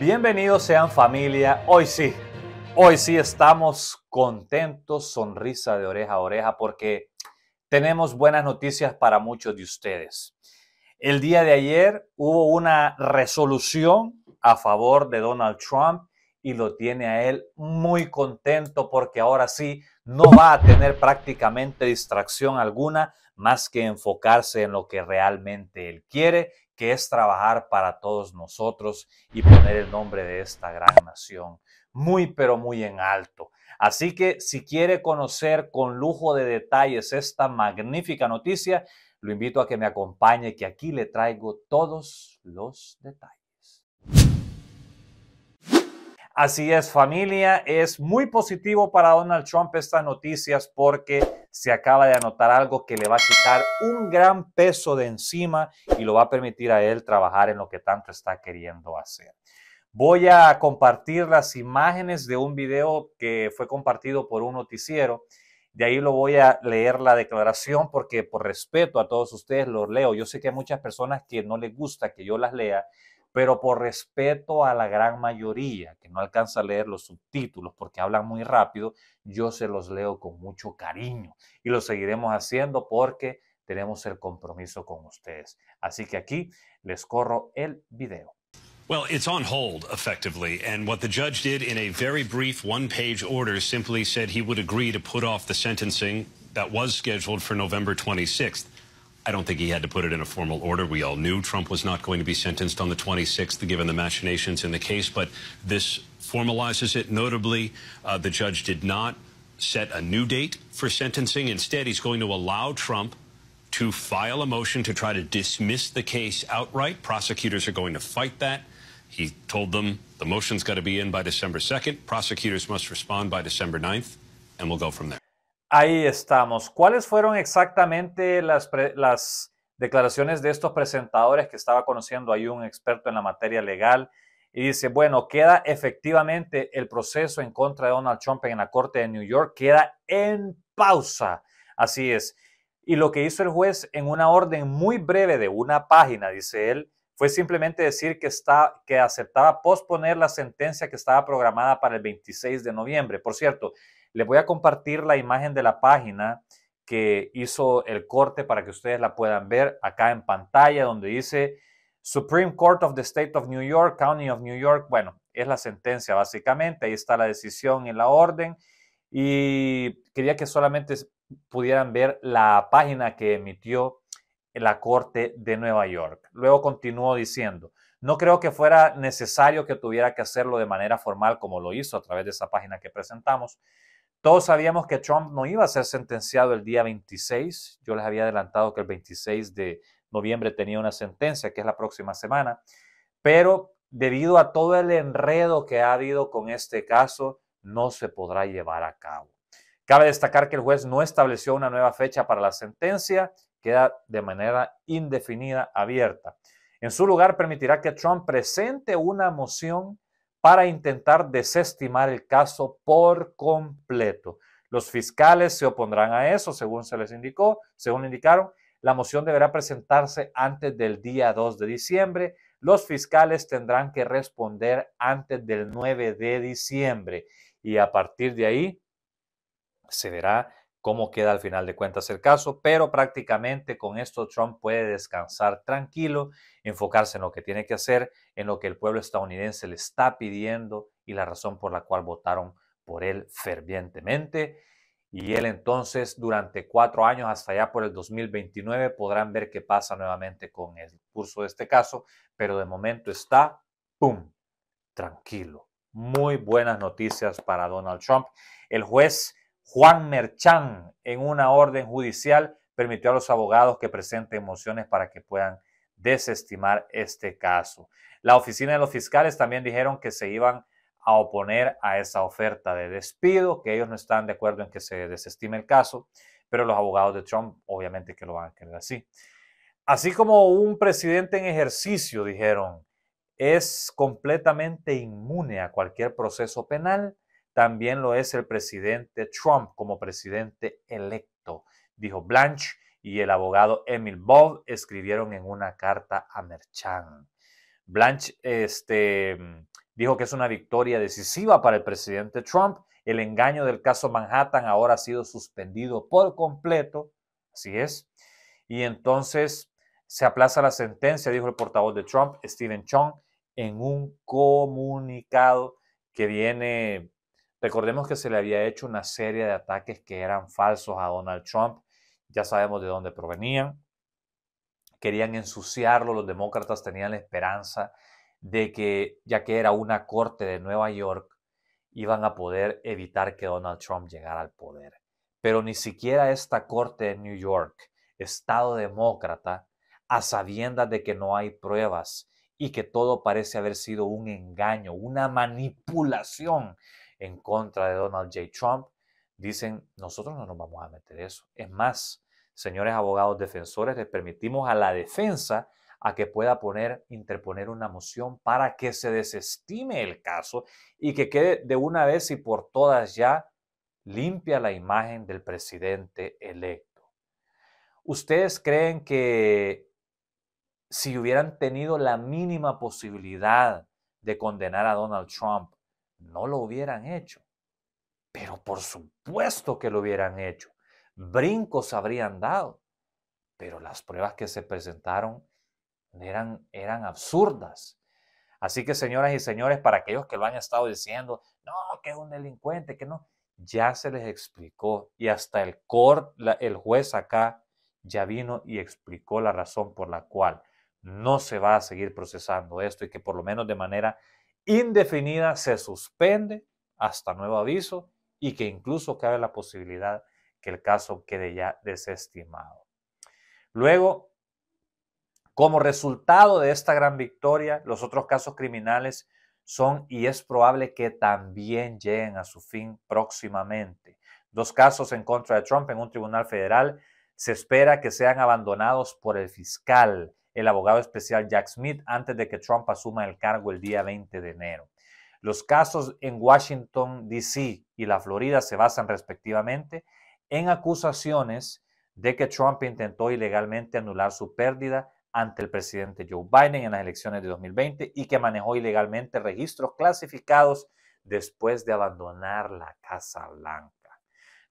Bienvenidos sean familia, hoy sí, hoy sí estamos contentos, sonrisa de oreja a oreja, porque tenemos buenas noticias para muchos de ustedes. El día de ayer hubo una resolución a favor de Donald Trump y lo tiene a él muy contento porque ahora sí no va a tener prácticamente distracción alguna más que enfocarse en lo que realmente Él quiere, que es trabajar para todos nosotros y poner el nombre de esta gran nación muy, pero muy en alto. Así que si quiere conocer con lujo de detalles esta magnífica noticia, lo invito a que me acompañe, que aquí le traigo todos los detalles. Así es, familia, es muy positivo para Donald Trump estas noticias porque se acaba de anotar algo que le va a quitar un gran peso de encima y lo va a permitir a él trabajar en lo que tanto está queriendo hacer. Voy a compartir las imágenes de un video que fue compartido por un noticiero. De ahí lo voy a leer la declaración porque por respeto a todos ustedes los leo. Yo sé que hay muchas personas que no les gusta que yo las lea, pero por respeto a la gran mayoría que no alcanza a leer los subtítulos porque hablan muy rápido, yo se los leo con mucho cariño y lo seguiremos haciendo porque tenemos el compromiso con ustedes. Así que aquí les corro el video. Well, it's on hold, effectively. And what the judge did in a very brief one page order simply said he would agree to put off the sentencing that was scheduled for November 26th. I don't think he had to put it in a formal order. We all knew Trump was not going to be sentenced on the 26th, given the machinations in the case, but this formalizes it. Notably, uh, the judge did not set a new date for sentencing. Instead, he's going to allow Trump to file a motion to try to dismiss the case outright. Prosecutors are going to fight that. He told them the motion's got to be in by December 2nd. Prosecutors must respond by December 9th, and we'll go from there. Ahí estamos. ¿Cuáles fueron exactamente las, declaraciones de estos presentadores que estaba conociendo ahí un experto en la materia legal? y dice, bueno, queda efectivamente el proceso en contra de Donald Trump en la Corte de New York, queda en pausa. Así es. Y lo que hizo el juez en una orden muy breve de una página, dice él, fue simplemente decir que, está, que aceptaba posponer la sentencia que estaba programada para el 26 de noviembre. Por cierto, les voy a compartir la imagen de la página que hizo el corte para que ustedes la puedan ver acá en pantalla, donde dice Supreme Court of the State of New York, County of New York. Bueno, es la sentencia básicamente, ahí está la decisión y la orden. Y quería que solamente pudieran ver la página que emitió la Corte de Nueva York. Luego continuó diciendo, no creo que fuera necesario que tuviera que hacerlo de manera formal como lo hizo a través de esa página que presentamos, todos sabíamos que Trump no iba a ser sentenciado el día 26. Yo les había adelantado que el 26 de noviembre tenía una sentencia, que es la próxima semana. Pero debido a todo el enredo que ha habido con este caso, no se podrá llevar a cabo. Cabe destacar que el juez no estableció una nueva fecha para la sentencia, queda de manera indefinida abierta. En su lugar, permitirá que Trump presente una moción para intentar desestimar el caso por completo. Los fiscales se opondrán a eso, según se les indicó, según indicaron. La moción deberá presentarse antes del día 2 de diciembre. Los fiscales tendrán que responder antes del 9 de diciembre. Y a partir de ahí se verá cómo queda al final de cuentas el caso, pero prácticamente con esto Trump puede descansar tranquilo, enfocarse en lo que tiene que hacer, en lo que el pueblo estadounidense le está pidiendo y la razón por la cual votaron por él fervientemente. Y él entonces durante cuatro años hasta allá por el 2029 podrán ver qué pasa nuevamente con el curso de este caso, pero de momento está, ¡pum!, tranquilo. Muy buenas noticias para Donald Trump. El juez Juan Merchán, en una orden judicial, permitió a los abogados que presenten mociones para que puedan desestimar este caso. La oficina de los fiscales también dijeron que se iban a oponer a esa oferta de despido, que ellos no están de acuerdo en que se desestime el caso, pero los abogados de Trump obviamente que lo van a querer así. Así como un presidente en ejercicio, dijeron, es completamente inmune a cualquier proceso penal, también lo es el presidente Trump como presidente electo, dijo Blanche y el abogado Emil Bob escribieron en una carta a Merchan. Blanche este, mm, dijo que es una victoria decisiva para el presidente Trump. El engaño del caso Manhattan ahora ha sido suspendido por completo. Así es. Y entonces se aplaza la sentencia, dijo el portavoz de Trump, Stephen Chong, en un comunicado que viene Recordemos que se le había hecho una serie de ataques que eran falsos a Donald Trump. Ya sabemos de dónde provenían. Querían ensuciarlo. Los demócratas tenían la esperanza de que, ya que era una corte de Nueva York, iban a poder evitar que Donald Trump llegara al poder. Pero ni siquiera esta corte de New York, estado demócrata, a sabiendas de que no hay pruebas y que todo parece haber sido un engaño, una manipulación en contra de Donald J. Trump, dicen, nosotros no nos vamos a meter eso. Es más, señores abogados defensores, les permitimos a la defensa a que pueda poner, interponer una moción para que se desestime el caso y que quede de una vez y por todas ya limpia la imagen del presidente electo. ¿Ustedes creen que si hubieran tenido la mínima posibilidad de condenar a Donald Trump, no lo hubieran hecho. Pero por supuesto que lo hubieran hecho. Brincos habrían dado. Pero las pruebas que se presentaron eran, eran absurdas. Así que, señoras y señores, para aquellos que lo han estado diciendo, no, que es un delincuente, que no, ya se les explicó. Y hasta el, court, el juez acá ya vino y explicó la razón por la cual no se va a seguir procesando esto y que por lo menos de manera indefinida se suspende hasta nuevo aviso y que incluso cabe la posibilidad que el caso quede ya desestimado. Luego, como resultado de esta gran victoria, los otros casos criminales son y es probable que también lleguen a su fin próximamente. Dos casos en contra de Trump en un tribunal federal se espera que sean abandonados por el fiscal el abogado especial Jack Smith antes de que Trump asuma el cargo el día 20 de enero. Los casos en Washington, D.C. y la Florida se basan respectivamente en acusaciones de que Trump intentó ilegalmente anular su pérdida ante el presidente Joe Biden en las elecciones de 2020 y que manejó ilegalmente registros clasificados después de abandonar la Casa Blanca.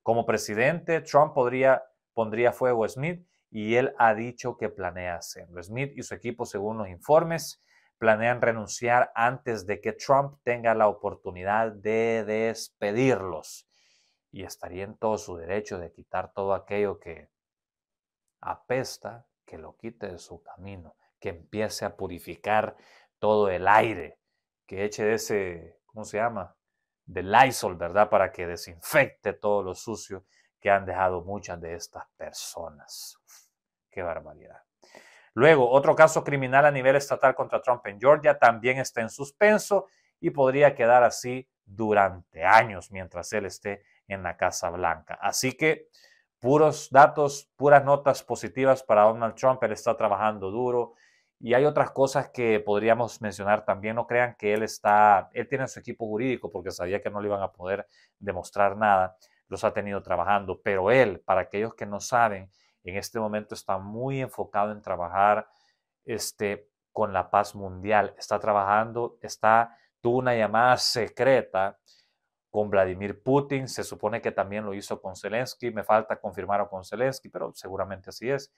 Como presidente, Trump podría, pondría fuego a Smith y él ha dicho que planea hacerlo. Smith y su equipo, según los informes, planean renunciar antes de que Trump tenga la oportunidad de despedirlos. Y estaría en todo su derecho de quitar todo aquello que apesta, que lo quite de su camino, que empiece a purificar todo el aire, que eche ese, ¿cómo se llama? Del Lysol, ¿verdad? Para que desinfecte todo lo sucio que han dejado muchas de estas personas. qué barbaridad. Luego, otro caso criminal a nivel estatal contra Trump en Georgia también está en suspenso y podría quedar así durante años mientras él esté en la Casa Blanca. Así que puros datos, puras notas positivas para Donald Trump. Él está trabajando duro. Y hay otras cosas que podríamos mencionar también. No crean que él está, él tiene su equipo jurídico porque sabía que no le iban a poder demostrar nada los ha tenido trabajando, pero él, para aquellos que no saben, en este momento está muy enfocado en trabajar este, con la paz mundial. Está trabajando, está, tuvo una llamada secreta con Vladimir Putin, se supone que también lo hizo con Zelensky, me falta confirmar con Zelensky, pero seguramente así es.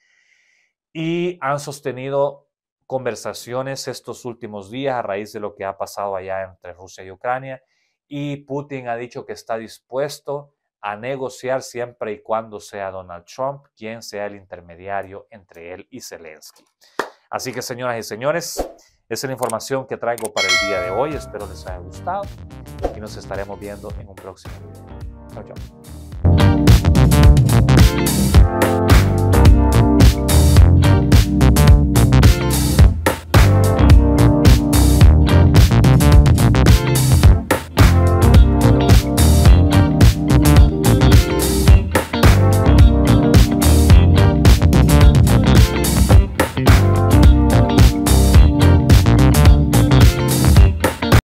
Y han sostenido conversaciones estos últimos días a raíz de lo que ha pasado allá entre Rusia y Ucrania, y Putin ha dicho que está dispuesto a negociar siempre y cuando sea Donald Trump quien sea el intermediario entre él y Zelensky. Así que señoras y señores, esa es la información que traigo para el día de hoy. Espero les haya gustado y nos estaremos viendo en un próximo video. Chao, chao.